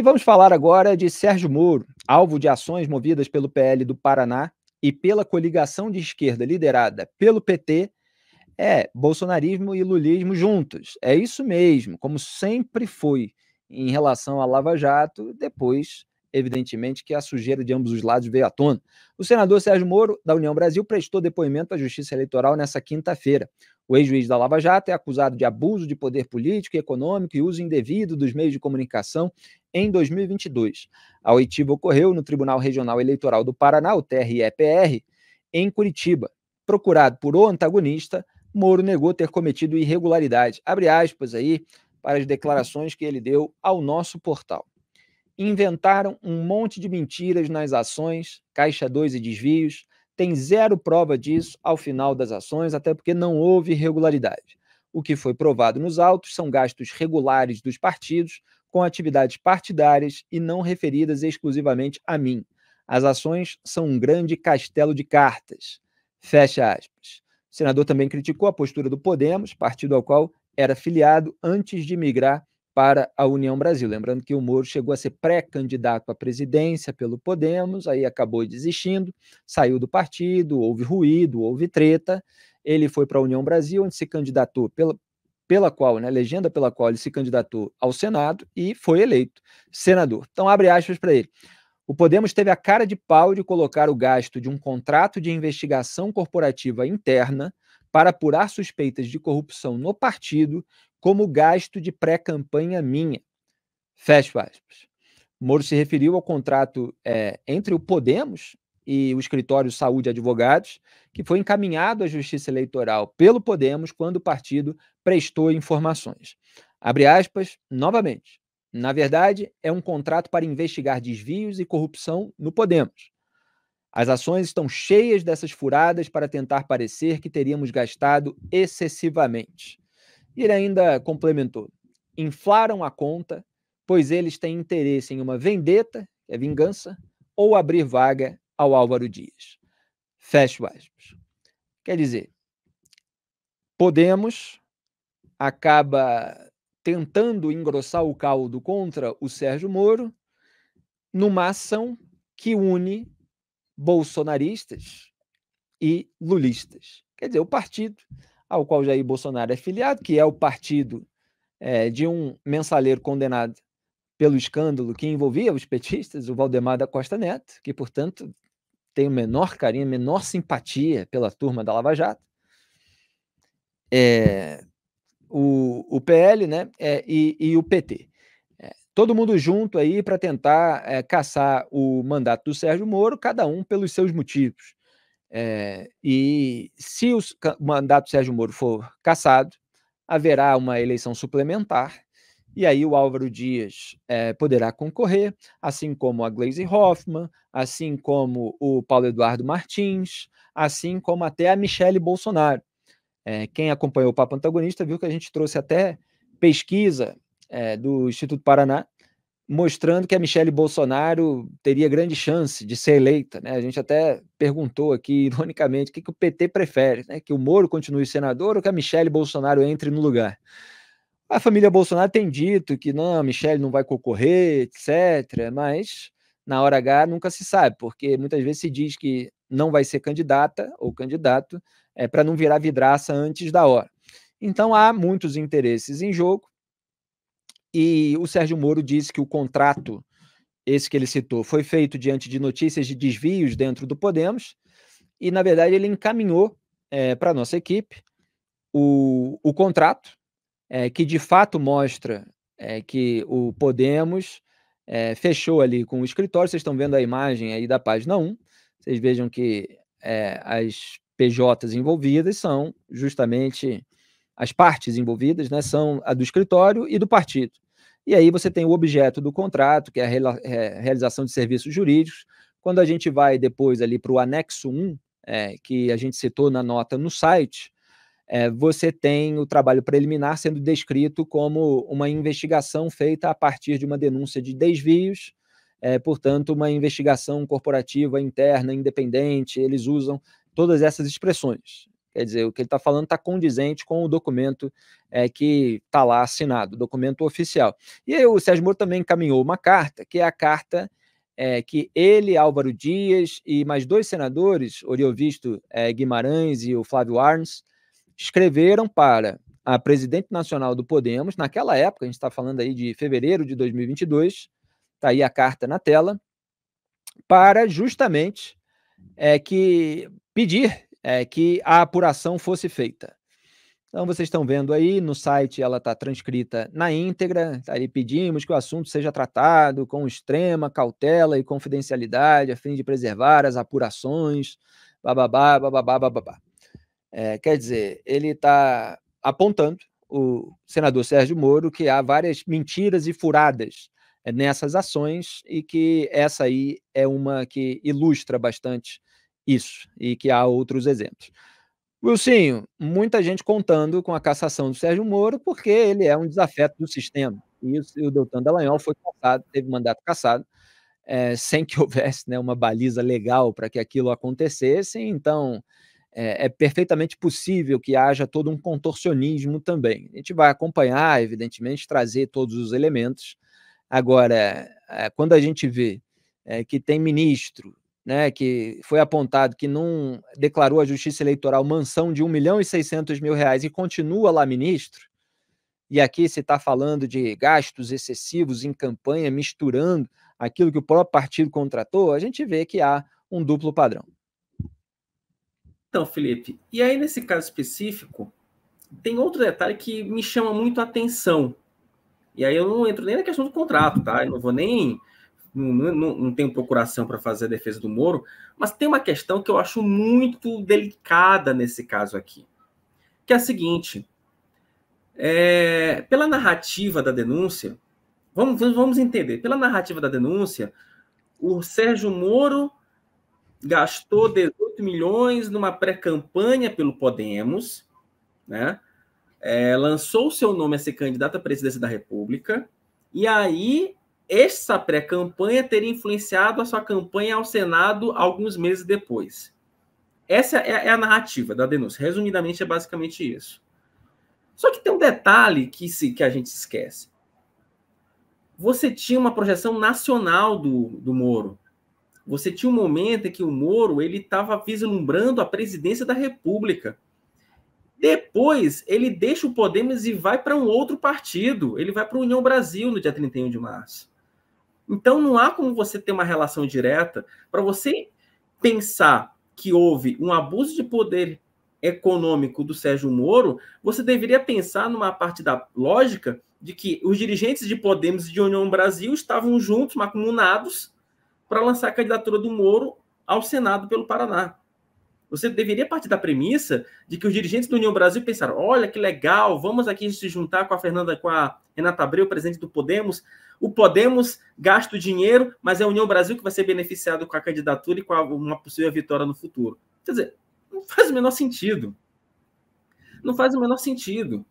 E vamos falar agora de Sérgio Moro, alvo de ações movidas pelo PL do Paraná e pela coligação de esquerda liderada pelo PT. É, bolsonarismo e lulismo juntos. É isso mesmo, como sempre foi em relação à Lava Jato, depois, evidentemente, que a sujeira de ambos os lados veio à tona. O senador Sérgio Moro, da União Brasil, prestou depoimento à Justiça Eleitoral nessa quinta-feira. O ex-juiz da Lava Jato é acusado de abuso de poder político e econômico e uso indevido dos meios de comunicação em 2022. A oitiva ocorreu no Tribunal Regional Eleitoral do Paraná, o em Curitiba. Procurado por o antagonista, Moro negou ter cometido irregularidade. Abre aspas aí para as declarações que ele deu ao nosso portal. Inventaram um monte de mentiras nas ações, Caixa 2 e desvios. Tem zero prova disso ao final das ações, até porque não houve irregularidade. O que foi provado nos autos são gastos regulares dos partidos com atividades partidárias e não referidas exclusivamente a mim. As ações são um grande castelo de cartas. Fecha aspas. O senador também criticou a postura do Podemos, partido ao qual era filiado antes de migrar para a União Brasil. Lembrando que o Moro chegou a ser pré-candidato à presidência pelo Podemos, aí acabou desistindo, saiu do partido, houve ruído, houve treta. Ele foi para a União Brasil, onde se candidatou pela, pela qual, né, legenda pela qual ele se candidatou ao Senado e foi eleito senador. Então, abre aspas para ele. O Podemos teve a cara de pau de colocar o gasto de um contrato de investigação corporativa interna para apurar suspeitas de corrupção no partido como gasto de pré-campanha minha. Fecha aspas. Moro se referiu ao contrato é, entre o Podemos e o escritório Saúde Advogados, que foi encaminhado à Justiça Eleitoral pelo Podemos quando o partido prestou informações. Abre aspas, novamente. Na verdade, é um contrato para investigar desvios e corrupção no Podemos. As ações estão cheias dessas furadas para tentar parecer que teríamos gastado excessivamente. E ele ainda complementou: inflaram a conta, pois eles têm interesse em uma vendeta, é vingança, ou abrir vaga ao Álvaro Dias. Fecho aspas. Quer dizer, Podemos acaba tentando engrossar o caldo contra o Sérgio Moro numa ação que une bolsonaristas e lulistas. Quer dizer, o partido ao qual Jair Bolsonaro é filiado, que é o partido é, de um mensaleiro condenado pelo escândalo que envolvia os petistas, o Valdemar da Costa Neto, que, portanto, tem o menor carinho, a menor simpatia pela turma da Lava Jato. É, o, o, PL né, é, e, e, o PT. É, todo mundo junto aí para tentar é, caçar o mandato do Sérgio Moro, cada um pelos seus motivos. É, e se o mandato do Sérgio Moro for caçado, haverá uma eleição suplementar e aí o Álvaro Dias é, poderá concorrer, assim como a Glaze Hoffman, assim como o Paulo Eduardo Martins, assim como até a Michele Bolsonaro. É, quem acompanhou o Papo Antagonista viu que a gente trouxe até pesquisa é, do Instituto Paraná mostrando que a Michele Bolsonaro teria grande chance de ser eleita. Né? A gente até perguntou aqui, ironicamente, o que, que o PT prefere, né? que o Moro continue senador ou que a Michele Bolsonaro entre no lugar. A família Bolsonaro tem dito que não, Michele não vai concorrer, etc. Mas na hora H nunca se sabe, porque muitas vezes se diz que não vai ser candidata ou candidato é, eh, para não virar vidraça antes da hora. Então há muitos interesses em jogo. E o Sérgio Moro disse que o contrato, esse que ele citou, foi feito diante de notícias de desvios dentro do Podemos. E, na verdade, ele encaminhou é, eh, para a nossa equipe o, o contrato é, que de fato mostra é, que o Podemos é, fechou ali com o escritório. Vocês estão vendo a imagem aí da página 1. Vocês vejam que as PJs envolvidas são justamente as partes envolvidas, né? São a do escritório e do partido. E aí você tem o objeto do contrato, que é a realização de serviços jurídicos. Quando a gente vai depois ali para o anexo 1, é, que a gente citou na nota no site, é, você tem o trabalho preliminar sendo descrito como uma investigação feita a partir de uma denúncia de desvios, é, portanto, uma investigação corporativa interna, independente, eles usam todas essas expressões. Quer dizer, o que ele está falando está condizente com o documento é, que está lá assinado, documento oficial. E aí, o Sérgio Moro também encaminhou uma carta, que é a carta é, que ele, Álvaro Dias e mais dois senadores, Oriovisto Visto é, Guimarães e o Flávio Arns, escreveram para a presidente nacional do Podemos, naquela época, a gente está falando aí de fevereiro de 2022, está aí a carta na tela, para justamente é, que pedir é, que a apuração fosse feita. Então, vocês estão vendo aí, no site ela está transcrita na íntegra, tá aí pedimos que o assunto seja tratado com extrema cautela e confidencialidade, a fim de preservar as apurações, bababá, bababá, bababá. É, quer dizer, ele está apontando o senador Sérgio Moro que há várias mentiras e furadas eh, nessas ações e que essa aí é uma que ilustra bastante isso e que há outros exemplos. Wilsinho, muita gente contando com a cassação do Sérgio Moro porque ele é um desafeto do sistema. E o Deltan Dallagnol foi cassado, teve mandato cassado, é, sem que houvesse né, uma baliza legal para que aquilo acontecesse. Então, é, é, perfeitamente possível que haja todo um contorcionismo também. A gente vai acompanhar, evidentemente, trazer todos os elementos. Agora, é, quando a gente vê é, que tem ministro né, que foi apontado que não declarou à Justiça Eleitoral mansão de 1 milhão e 600 mil reais e continua lá ministro, e aqui se está falando de gastos excessivos em campanha, misturando aquilo que o próprio partido contratou, a gente vê que há um duplo padrão. Então, Felipe, e aí nesse caso específico, tem outro detalhe que me chama muito a atenção. E aí eu não entro nem na questão do contrato, tá? Eu não vou nem. Não, não, não tenho procuração para fazer a defesa do Moro, mas tem uma questão que eu acho muito delicada nesse caso aqui. Que é a seguinte: é, pela narrativa da denúncia, vamos, vamos entender, pela narrativa da denúncia, o Sérgio Moro gastou 18 milhões numa pré-campanha pelo Podemos, né? É, lançou o seu nome a ser candidato à presidência da República, e aí essa pré-campanha teria influenciado a sua campanha ao Senado alguns meses depois. Essa é a é narrativa da denúncia. Resumidamente, é basicamente isso. Só que tem um detalhe que, se, que a gente esquece. Você tinha uma projeção nacional do, do Moro. Você tinha um momento em que o Moro ele estava vislumbrando a presidência da República. Depois, ele deixa o Podemos e vai para um outro partido. Ele vai para a União Brasil no dia 31 de março. Então, não há como você ter uma relação direta para você pensar que houve um abuso de poder econômico do Sérgio Moro, você deveria pensar numa parte da lógica de que os dirigentes de Podemos e de União Brasil estavam juntos, macumunados, para lançar a candidatura do Moro ao Senado pelo Paraná. Você deveria partir da premissa de que os dirigentes do União Brasil pensaram: olha que legal, vamos aqui se juntar com a Fernanda, com a Renata Abreu, presidente do Podemos. O Podemos gasta o dinheiro, mas é a União Brasil que vai ser beneficiado com a candidatura e com a, uma possível vitória no futuro. Quer dizer, não faz o menor sentido. Não faz o menor sentido.